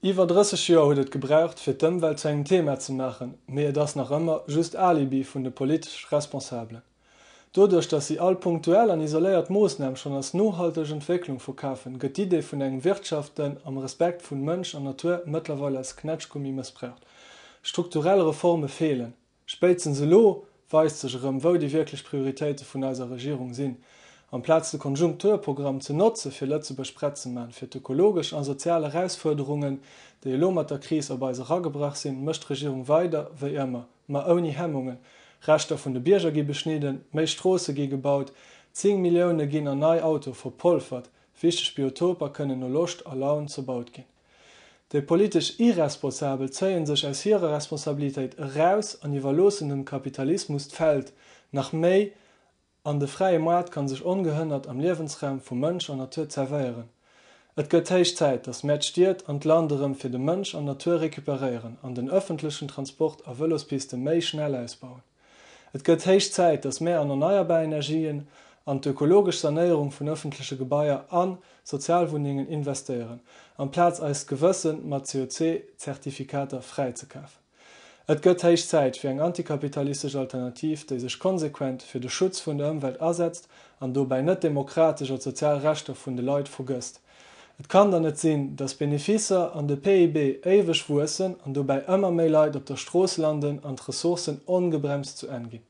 Iwer 30 Joer huet et gebraucht fir d'ëmwel zu eng Thema ze machen, mé et nach ëmmer just Alibi vun de polisch Responsablen. Dodurch, dass sie all punktuell an isoliert Moosnamen schon als nohalteg Entwicklung verkaufen, geht die Idee von eng Wirtschaften am Respekt von Mensch und Natur mittlerweile als Knetschgummi missbraucht. Strukturelle Reformen fehlen. Spezen se lo weist sech rëm wo die wirklich Prioritäten von aiser Regierung sind. Am Platz de Konjunkturprogramm ze Notze fir Lëtze bespretzen man fir ökologisch an soziale Reisforderungen, de Lomata Kris a bei ragebracht sinn, mëcht Regierung weiter wéi immer ma oni Hemmungen, Rechter vun de Bierger gi beschneden, méi Strose gi gebaut, 10 Millioune ginn an nei Auto verpolfert, fichte Spiotoper kënnen no Locht erlauben zebaut ginn. De politisch irresponsabel zeien sech als hire Responsabiltäit eras an iwwerlosen dem Kapitalismus fät, nach méi An de freie Maat kann sich ungehënnert am Liwensrem vum Mënsch an Natur zerweieren. Et gëtéichäit, dats Mat stiiert an d Landeem fir de Mënsch an Natur rekuperieren an den ëffenlechen Transport a Wëllospiste méi schnell ausbauen. Et gëtéichäit, dats mé an erneuerbar Energien an d'ökologisch Sanéierung vun ëffensche Gebaier an Sozialwuningen investieren, an Platz als Gewëssen mat COC-Zertifikater freizekaufen. Et gëtt heich Zäit fir eng antikapitalistisch Alternativ, déi sech konsequent fir de Schutz vun der Umwelt ersetzt an do bei net demokratischer Sozialrechter vun de Leiit vergëst. Et kann dann net sinn, dats Beneficer an de PIB ewech wussen an do bei ëmmer méi Leiit op der Stroos landen an Ressourcen ongebremst zu engin.